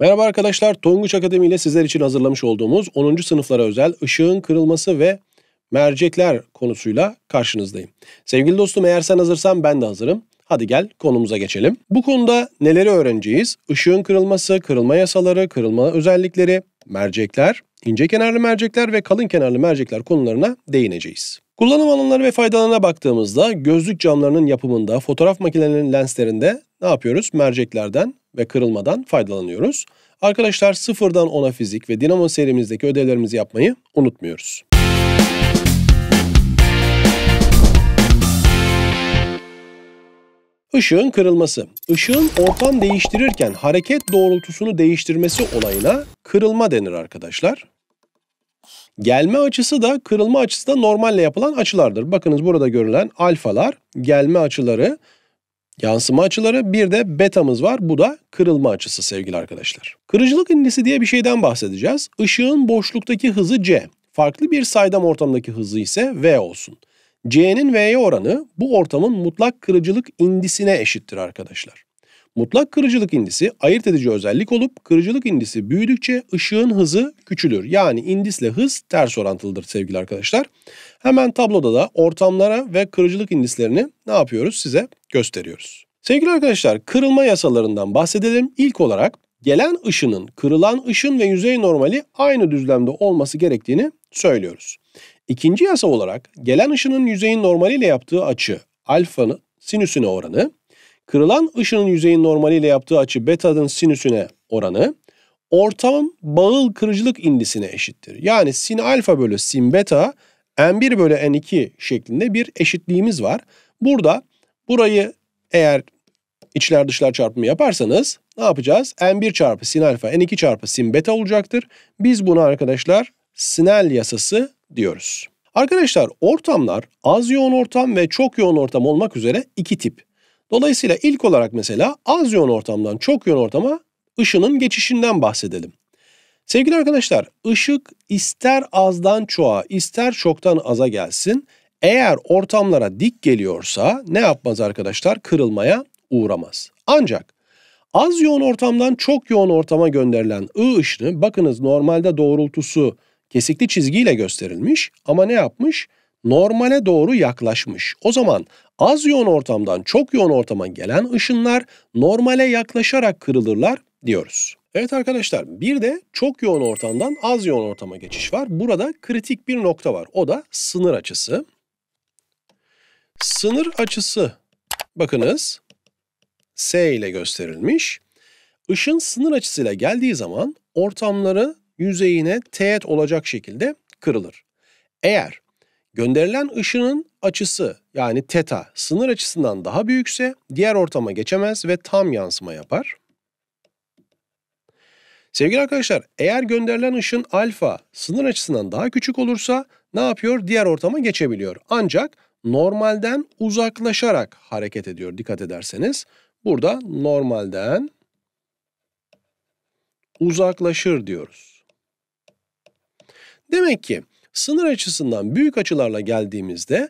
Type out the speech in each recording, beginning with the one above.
Merhaba arkadaşlar, Tonguç Akademi ile sizler için hazırlamış olduğumuz 10. sınıflara özel ışığın kırılması ve mercekler konusuyla karşınızdayım. Sevgili dostum eğer sen hazırsan ben de hazırım. Hadi gel konumuza geçelim. Bu konuda neleri öğreneceğiz? Işığın kırılması, kırılma yasaları, kırılma özellikleri, mercekler, ince kenarlı mercekler ve kalın kenarlı mercekler konularına değineceğiz. Kullanım alanları ve faydalarına baktığımızda gözlük camlarının yapımında, fotoğraf makinelerinin lenslerinde ne yapıyoruz? Merceklerden ve kırılmadan faydalanıyoruz. Arkadaşlar sıfırdan ona fizik ve dinamo serimizdeki ödevlerimizi yapmayı unutmuyoruz. Işığın kırılması. Işığın ortam değiştirirken hareket doğrultusunu değiştirmesi olayına kırılma denir arkadaşlar. Gelme açısı da kırılma açısı da normalle yapılan açılardır. Bakınız burada görülen alfalar gelme açıları yansıma açıları bir de betamız var. Bu da kırılma açısı sevgili arkadaşlar. Kırıcılık indisi diye bir şeyden bahsedeceğiz. Işığın boşluktaki hızı c. Farklı bir saydam ortamdaki hızı ise v olsun. c'nin v'ye oranı bu ortamın mutlak kırıcılık indisine eşittir arkadaşlar. Mutlak kırıcılık indisi ayırt edici özellik olup kırıcılık indisi büyüdükçe ışığın hızı küçülür. Yani indisle hız ters orantılıdır sevgili arkadaşlar. Hemen tabloda da ortamlara ve kırıcılık indislerini ne yapıyoruz size gösteriyoruz. Sevgili arkadaşlar kırılma yasalarından bahsedelim. İlk olarak gelen ışının kırılan ışın ve yüzey normali aynı düzlemde olması gerektiğini söylüyoruz. İkinci yasa olarak gelen ışının yüzeyin normaliyle yaptığı açı alfanın sinüsüne oranı, kırılan ışının yüzeyin normaliyle yaptığı açı beta'nın sinüsüne oranı, ortam bağıl kırıcılık indisine eşittir. Yani sin alfa bölü sin beta n1 bölü n2 şeklinde bir eşitliğimiz var. Burada burayı eğer içler dışlar çarpımı yaparsanız ne yapacağız? n1 çarpı sin alfa n2 çarpı sin beta olacaktır. Biz buna arkadaşlar sinel yasası diyoruz. Arkadaşlar ortamlar az yoğun ortam ve çok yoğun ortam olmak üzere iki tip. Dolayısıyla ilk olarak mesela az yoğun ortamdan çok yoğun ortama ışının geçişinden bahsedelim. Sevgili arkadaşlar, ışık ister azdan çoğa, ister çoktan aza gelsin. Eğer ortamlara dik geliyorsa ne yapmaz arkadaşlar? Kırılmaya uğramaz. Ancak az yoğun ortamdan çok yoğun ortama gönderilen I ışını bakınız normalde doğrultusu kesikli çizgiyle gösterilmiş ama ne yapmış? Normale doğru yaklaşmış. O zaman az yoğun ortamdan çok yoğun ortama gelen ışınlar normale yaklaşarak kırılırlar diyoruz. Evet arkadaşlar bir de çok yoğun ortamdan az yoğun ortama geçiş var. Burada kritik bir nokta var. O da sınır açısı. Sınır açısı bakınız S ile gösterilmiş. Işın sınır açısıyla geldiği zaman ortamları yüzeyine teğet olacak şekilde kırılır. Eğer gönderilen ışının açısı yani teta sınır açısından daha büyükse diğer ortama geçemez ve tam yansıma yapar. Sevgili arkadaşlar eğer gönderilen ışın alfa sınır açısından daha küçük olursa ne yapıyor? Diğer ortama geçebiliyor. Ancak normalden uzaklaşarak hareket ediyor dikkat ederseniz. Burada normalden uzaklaşır diyoruz. Demek ki sınır açısından büyük açılarla geldiğimizde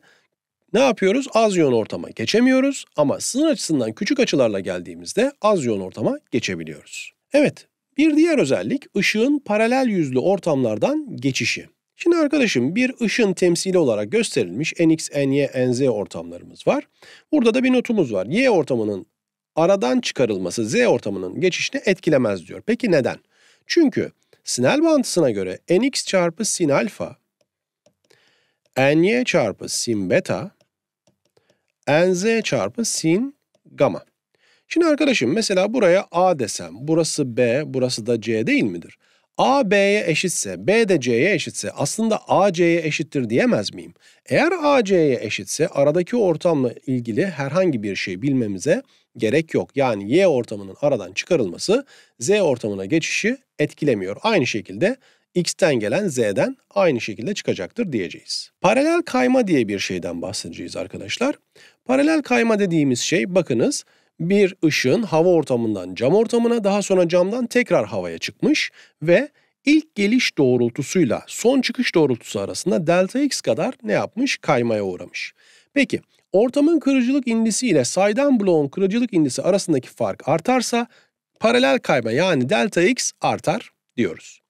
ne yapıyoruz? Az yön ortama geçemiyoruz ama sınır açısından küçük açılarla geldiğimizde az yön ortama geçebiliyoruz. Evet, bir diğer özellik ışığın paralel yüzlü ortamlardan geçişi. Şimdi arkadaşım bir ışın temsili olarak gösterilmiş nx, ny, nz ortamlarımız var. Burada da bir notumuz var. Y ortamının aradan çıkarılması z ortamının geçişini etkilemez diyor. Peki neden? Çünkü sinal bağıntısına göre nx çarpı sin alfa, ny çarpı sin beta, nz çarpı sin gamma. Şimdi arkadaşım mesela buraya A desem, burası B, burası da C değil midir? A B'ye eşitse, B de C'ye eşitse aslında A C'ye eşittir diyemez miyim? Eğer A C'ye eşitse aradaki ortamla ilgili herhangi bir şey bilmemize gerek yok. Yani Y ortamının aradan çıkarılması Z ortamına geçişi etkilemiyor. Aynı şekilde X'ten gelen Z'den aynı şekilde çıkacaktır diyeceğiz. Paralel kayma diye bir şeyden bahsedeceğiz arkadaşlar. Paralel kayma dediğimiz şey bakınız bir ışın hava ortamından cam ortamına daha sonra camdan tekrar havaya çıkmış ve ilk geliş doğrultusuyla son çıkış doğrultusu arasında delta x kadar ne yapmış? Kaymaya uğramış. Peki ortamın kırıcılık indisi ile saydam bloğun kırıcılık indisi arasındaki fark artarsa paralel kayma yani delta x artar diyoruz.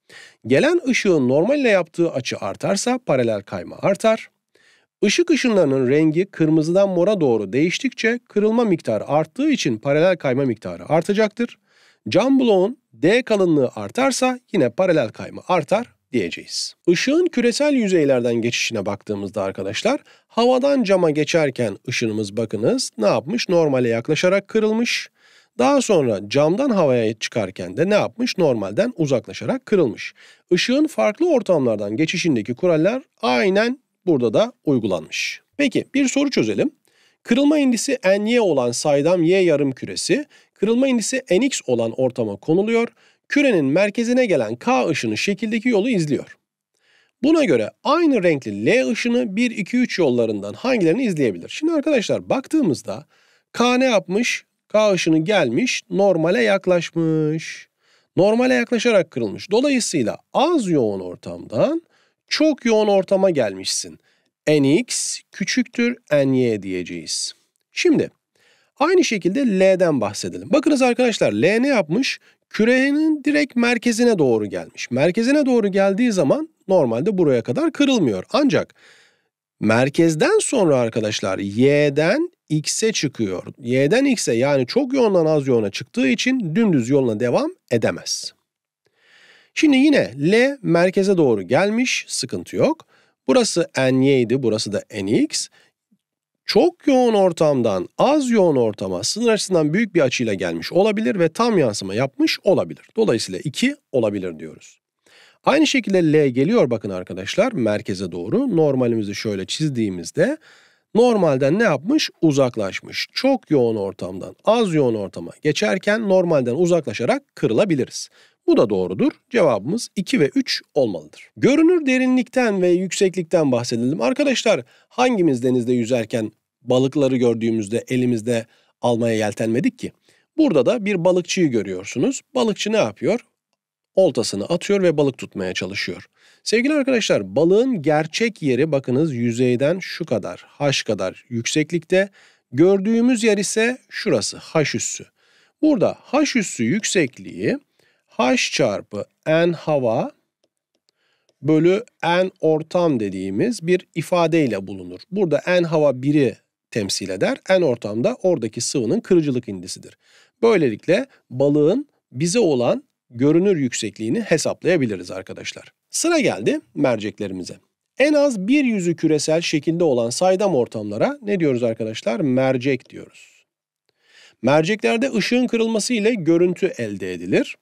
Gelen ışığın normal ile yaptığı açı artarsa paralel kayma artar. Işık ışınlarının rengi kırmızıdan mora doğru değiştikçe kırılma miktarı arttığı için paralel kayma miktarı artacaktır. Cam bloğun D kalınlığı artarsa yine paralel kayma artar diyeceğiz. Işığın küresel yüzeylerden geçişine baktığımızda arkadaşlar havadan cama geçerken ışınımız bakınız ne yapmış? Normale yaklaşarak kırılmış. Daha sonra camdan havaya çıkarken de ne yapmış? Normalden uzaklaşarak kırılmış. Işığın farklı ortamlardan geçişindeki kurallar aynen burada da uygulanmış. Peki bir soru çözelim. Kırılma indisi ny olan saydam y yarım küresi, kırılma indisi nx olan ortama konuluyor. Kürenin merkezine gelen k ışını şekildeki yolu izliyor. Buna göre aynı renkli L ışını 1, 2, 3 yollarından hangilerini izleyebilir? Şimdi arkadaşlar baktığımızda K ne yapmış? K ışını gelmiş, normale yaklaşmış. Normale yaklaşarak kırılmış. Dolayısıyla az yoğun ortamdan çok yoğun ortama gelmişsin. Nx küçüktür ny diyeceğiz. Şimdi aynı şekilde L'den bahsedelim. Bakınız arkadaşlar L ne yapmış? Kürenin direkt merkezine doğru gelmiş. Merkezine doğru geldiği zaman normalde buraya kadar kırılmıyor. Ancak merkezden sonra arkadaşlar Y'den X'e çıkıyor. Y'den X'e yani çok yoğundan az yoğuna çıktığı için dümdüz yoluna devam edemez. Şimdi yine L merkeze doğru gelmiş. Sıkıntı yok. Burası ny idi. Burası da nx. Çok yoğun ortamdan az yoğun ortama sınır açısından büyük bir açıyla gelmiş olabilir ve tam yansıma yapmış olabilir. Dolayısıyla 2 olabilir diyoruz. Aynı şekilde L geliyor bakın arkadaşlar merkeze doğru. Normalimizi şöyle çizdiğimizde normalden ne yapmış? Uzaklaşmış. Çok yoğun ortamdan az yoğun ortama geçerken normalden uzaklaşarak kırılabiliriz. Bu da doğrudur. Cevabımız 2 ve 3 olmalıdır. Görünür derinlikten ve yükseklikten bahsedelim. Arkadaşlar hangimiz denizde yüzerken balıkları gördüğümüzde elimizde almaya yeltenmedik ki? Burada da bir balıkçıyı görüyorsunuz. Balıkçı ne yapıyor? Oltasını atıyor ve balık tutmaya çalışıyor. Sevgili arkadaşlar balığın gerçek yeri bakınız yüzeyden şu kadar, h kadar yükseklikte. Gördüğümüz yer ise şurası, h üssü. Burada h üssü yüksekliği çarpı n hava bölü n ortam dediğimiz bir ifadeyle bulunur. Burada n hava 1'i temsil eder. En ortamda oradaki sıvının kırıcılık indisidir. Böylelikle balığın bize olan görünür yüksekliğini hesaplayabiliriz arkadaşlar. Sıra geldi merceklerimize. En az bir yüzü küresel şekilde olan saydam ortamlara ne diyoruz arkadaşlar? Mercek diyoruz. Merceklerde ışığın kırılması ile görüntü elde edilir.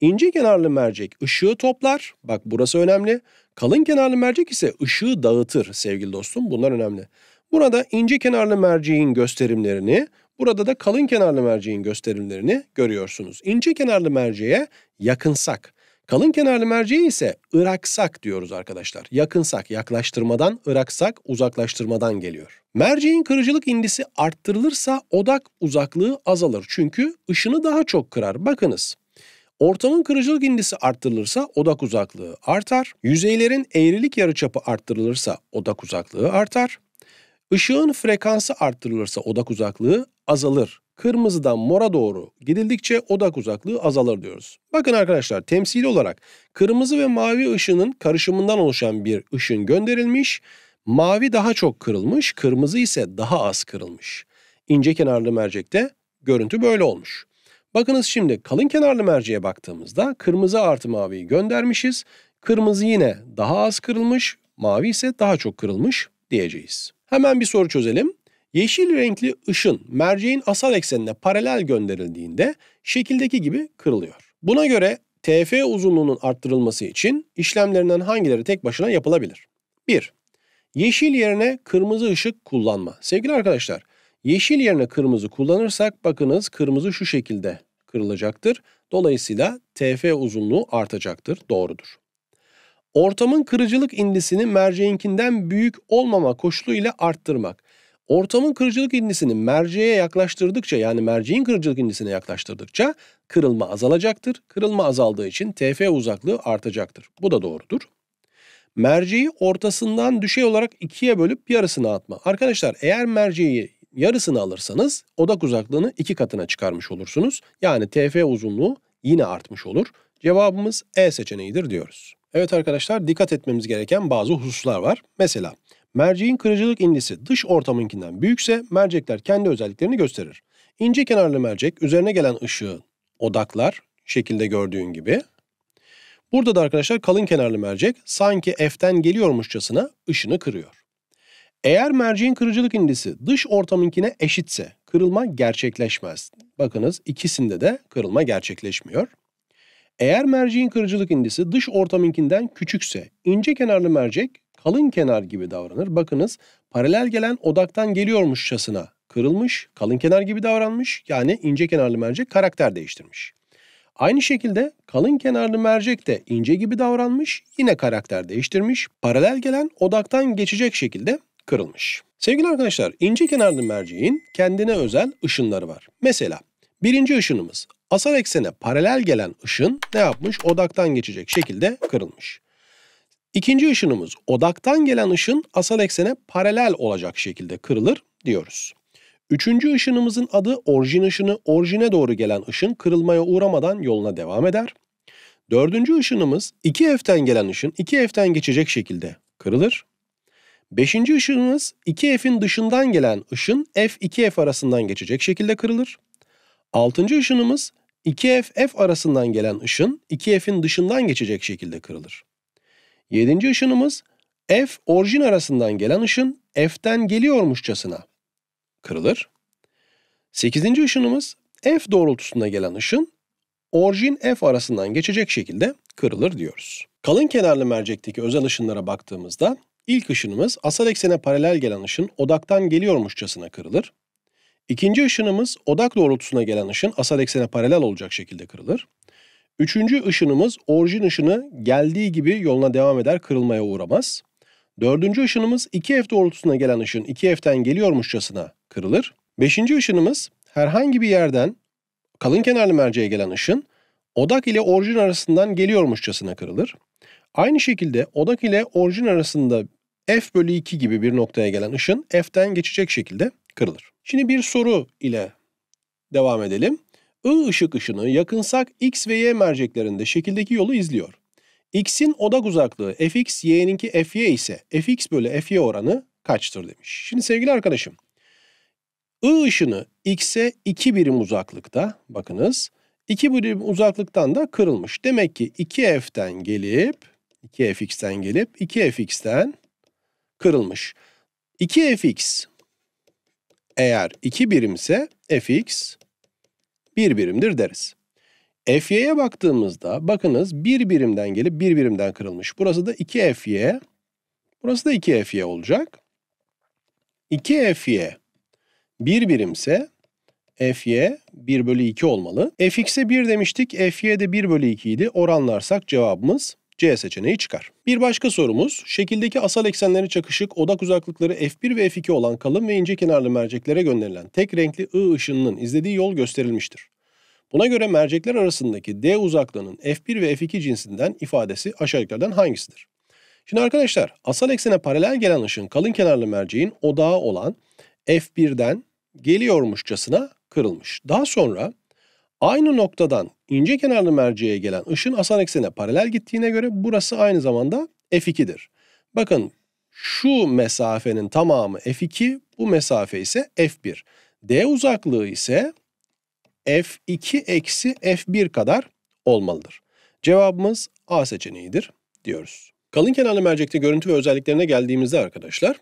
İnce kenarlı mercek ışığı toplar. Bak burası önemli. Kalın kenarlı mercek ise ışığı dağıtır sevgili dostum. Bunlar önemli. Burada ince kenarlı merceğin gösterimlerini, burada da kalın kenarlı merceğin gösterimlerini görüyorsunuz. İnce kenarlı merceğe yakınsak, kalın kenarlı merceğe ise ıraksak diyoruz arkadaşlar. Yakınsak, yaklaştırmadan, ıraksak, uzaklaştırmadan geliyor. Merceğin kırıcılık indisi arttırılırsa odak uzaklığı azalır. Çünkü ışını daha çok kırar. Bakınız Ortamın kırıcılık indisi arttırılırsa odak uzaklığı artar. Yüzeylerin eğrilik yarıçapı arttırılırsa odak uzaklığı artar. Işığın frekansı arttırılırsa odak uzaklığı azalır. Kırmızıdan mora doğru gidildikçe odak uzaklığı azalır diyoruz. Bakın arkadaşlar temsili olarak kırmızı ve mavi ışının karışımından oluşan bir ışın gönderilmiş. Mavi daha çok kırılmış, kırmızı ise daha az kırılmış. İnce kenarlı mercekte görüntü böyle olmuş. Bakınız şimdi kalın kenarlı merceğe baktığımızda kırmızı artı maviyi göndermişiz. Kırmızı yine daha az kırılmış, mavi ise daha çok kırılmış diyeceğiz. Hemen bir soru çözelim. Yeşil renkli ışın merceğin asal eksenine paralel gönderildiğinde şekildeki gibi kırılıyor. Buna göre TF uzunluğunun arttırılması için işlemlerinden hangileri tek başına yapılabilir? 1. Yeşil yerine kırmızı ışık kullanma. Sevgili arkadaşlar, Yeşil yerine kırmızı kullanırsak bakınız kırmızı şu şekilde kırılacaktır. Dolayısıyla TF uzunluğu artacaktır. Doğrudur. Ortamın kırıcılık indisini merceğinkinden büyük olmama koşuluyla arttırmak. Ortamın kırıcılık indisini merceğe yaklaştırdıkça yani merceğin kırıcılık indisine yaklaştırdıkça kırılma azalacaktır. Kırılma azaldığı için TF uzaklığı artacaktır. Bu da doğrudur. Merceği ortasından düşey olarak ikiye bölüp yarısına atma. Arkadaşlar eğer merceği yarısını alırsanız odak uzaklığını iki katına çıkarmış olursunuz. Yani TF uzunluğu yine artmış olur. Cevabımız E seçeneğidir diyoruz. Evet arkadaşlar dikkat etmemiz gereken bazı hususlar var. Mesela merceğin kırıcılık indisi dış ortamınkinden büyükse mercekler kendi özelliklerini gösterir. İnce kenarlı mercek üzerine gelen ışığı odaklar şekilde gördüğün gibi. Burada da arkadaşlar kalın kenarlı mercek sanki F'ten geliyormuşçasına ışını kırıyor. Eğer merceğin kırıcılık indisi dış ortamınkine eşitse kırılma gerçekleşmez. Bakınız ikisinde de kırılma gerçekleşmiyor. Eğer merceğin kırıcılık indisi dış ortamınkinden küçükse ince kenarlı mercek kalın kenar gibi davranır. Bakınız paralel gelen odaktan geliyormuşçasına kırılmış, kalın kenar gibi davranmış. Yani ince kenarlı mercek karakter değiştirmiş. Aynı şekilde kalın kenarlı mercek de ince gibi davranmış, yine karakter değiştirmiş. Paralel gelen odaktan geçecek şekilde kırılmış. Sevgili arkadaşlar, ince kenarlı merceğin kendine özel ışınları var. Mesela birinci ışınımız asal eksene paralel gelen ışın ne yapmış? Odaktan geçecek şekilde kırılmış. İkinci ışınımız odaktan gelen ışın asal eksene paralel olacak şekilde kırılır diyoruz. Üçüncü ışınımızın adı orijin ışını. Orijine doğru gelen ışın kırılmaya uğramadan yoluna devam eder. Dördüncü ışınımız 2F'ten gelen ışın 2F'ten geçecek şekilde kırılır. Beşinci ışığımız 2F'in dışından gelen ışın F2F arasından geçecek şekilde kırılır. Altıncı ışınımız 2F F arasından gelen ışın 2F'in dışından geçecek şekilde kırılır. Yedinci ışınımız F orijin arasından gelen ışın F'ten geliyormuşçasına kırılır. Sekizinci ışınımız F doğrultusunda gelen ışın orijin F arasından geçecek şekilde kırılır diyoruz. Kalın kenarlı mercekteki özel ışınlara baktığımızda İlk ışınımız asal eksene paralel gelen ışın odaktan geliyormuşçasına kırılır. İkinci ışınımız odak doğrultusuna gelen ışın asal eksene paralel olacak şekilde kırılır. Üçüncü ışınımız orijin ışını geldiği gibi yoluna devam eder kırılmaya uğramaz. Dördüncü ışınımız 2F doğrultusuna gelen ışın 2F'ten geliyormuşçasına kırılır. Beşinci ışınımız herhangi bir yerden kalın kenarlı merceğe gelen ışın odak ile orijin arasından geliyormuşçasına kırılır. Aynı şekilde odak ile orijin arasında f bölü 2 gibi bir noktaya gelen ışın f'den geçecek şekilde kırılır. Şimdi bir soru ile devam edelim. I ışık ışını yakınsak x ve y merceklerinde şekildeki yolu izliyor. x'in odak uzaklığı fx, y'ninki fy ise fx bölü fy oranı kaçtır demiş. Şimdi sevgili arkadaşım, I ışını x'e 2 birim uzaklıkta, bakınız, 2 birim uzaklıktan da kırılmış. Demek ki 2 F'den gelip, 2 fX'den gelip, 2fx'ten kırılmış. 2fx eğer 2 birimse fx 1 birimdir deriz. Fy'ye baktığımızda bakınız 1 bir birimden gelip 1 bir birimden kırılmış. Burası da 2fy. Burası da 2fy olacak. 2fy 1 bir birimse fy 1 bölü 2 olmalı. fx'e 1 demiştik. fy de 1 bölü 2 idi. Oranlarsak cevabımız C seçeneği çıkar. Bir başka sorumuz, şekildeki asal eksenleri çakışık odak uzaklıkları f1 ve f2 olan kalın ve ince kenarlı merceklere gönderilen tek renkli I ışınının izlediği yol gösterilmiştir. Buna göre mercekler arasındaki D uzaklığının f1 ve f2 cinsinden ifadesi aşağıdakilerden hangisidir? Şimdi arkadaşlar, asal eksene paralel gelen ışın kalın kenarlı merceğin odağı olan f1'den geliyormuşçasına kırılmış. Daha sonra aynı noktadan Ince kenarlı merceğe gelen ışın asan eksene paralel gittiğine göre burası aynı zamanda F2'dir. Bakın şu mesafenin tamamı F2, bu mesafe ise F1. D uzaklığı ise F2 eksi F1 kadar olmalıdır. Cevabımız A seçeneğidir diyoruz. Kalın kenarlı mercekte görüntü ve özelliklerine geldiğimizde arkadaşlar,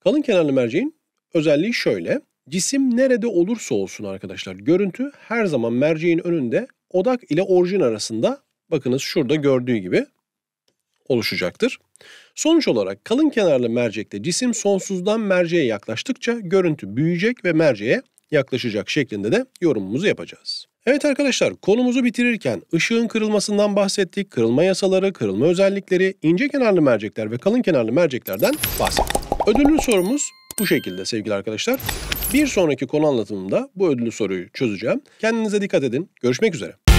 kalın kenarlı merceğin özelliği şöyle. Cisim nerede olursa olsun arkadaşlar görüntü her zaman merceğin önünde odak ile orijin arasında bakınız şurada gördüğü gibi oluşacaktır. Sonuç olarak kalın kenarlı mercekte cisim sonsuzdan merceğe yaklaştıkça görüntü büyüyecek ve merceğe yaklaşacak şeklinde de yorumumuzu yapacağız. Evet arkadaşlar konumuzu bitirirken ışığın kırılmasından bahsettik, kırılma yasaları, kırılma özellikleri, ince kenarlı mercekler ve kalın kenarlı merceklerden bahsettik. Ödüllü sorumuz bu şekilde sevgili arkadaşlar. Bir sonraki konu anlatımında bu ödüllü soruyu çözeceğim. Kendinize dikkat edin. Görüşmek üzere.